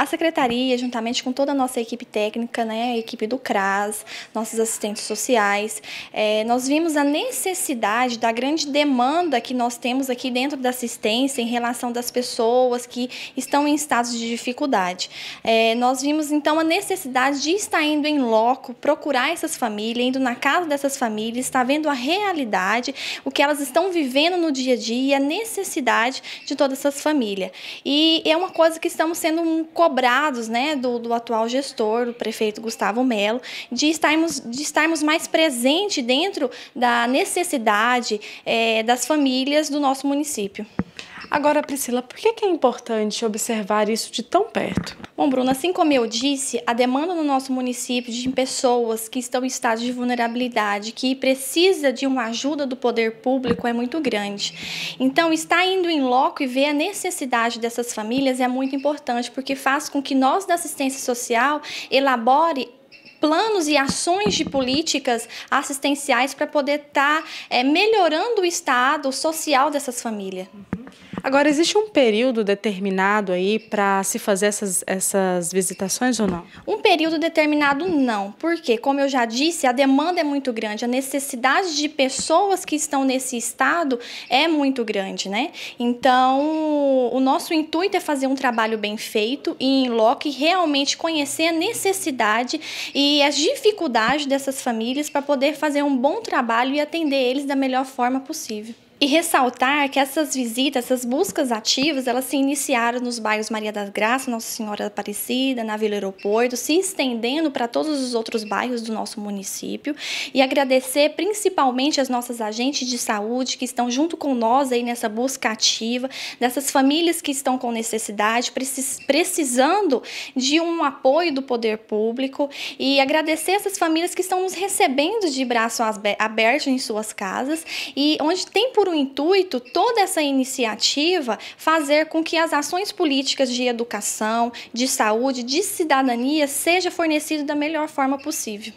A secretaria, juntamente com toda a nossa equipe técnica, né, a equipe do CRAS, nossos assistentes sociais, é, nós vimos a necessidade da grande demanda que nós temos aqui dentro da assistência em relação das pessoas que estão em estados de dificuldade. É, nós vimos, então, a necessidade de estar indo em loco, procurar essas famílias, indo na casa dessas famílias, estar vendo a realidade, o que elas estão vivendo no dia a dia e a necessidade de todas essas famílias. E é uma coisa que estamos sendo um co cobrados né, do, do atual gestor, do prefeito Gustavo Melo, de estarmos, de estarmos mais presente dentro da necessidade é, das famílias do nosso município. Agora, Priscila, por que é importante observar isso de tão perto? Bom, Bruno, assim como eu disse, a demanda no nosso município de pessoas que estão em estado de vulnerabilidade, que precisa de uma ajuda do poder público é muito grande. Então, estar indo em loco e ver a necessidade dessas famílias é muito importante, porque faz com que nós da assistência social elabore planos e ações de políticas assistenciais para poder estar tá, é, melhorando o estado social dessas famílias. Uhum. Agora, existe um período determinado aí para se fazer essas, essas visitações ou não? Um período determinado não, porque, como eu já disse, a demanda é muito grande, a necessidade de pessoas que estão nesse estado é muito grande, né? Então, o nosso intuito é fazer um trabalho bem feito e em loco realmente conhecer a necessidade e as dificuldades dessas famílias para poder fazer um bom trabalho e atender eles da melhor forma possível. E ressaltar que essas visitas, essas buscas ativas, elas se iniciaram nos bairros Maria das Graças, Nossa Senhora Aparecida, na Vila Aeroporto, se estendendo para todos os outros bairros do nosso município. E agradecer principalmente as nossas agentes de saúde que estão junto com nós aí nessa busca ativa, dessas famílias que estão com necessidade, precisando de um apoio do poder público. E agradecer essas famílias que estão nos recebendo de braço aberto em suas casas e onde tem por claro intuito toda essa iniciativa fazer com que as ações políticas de educação, de saúde, de cidadania seja fornecido da melhor forma possível.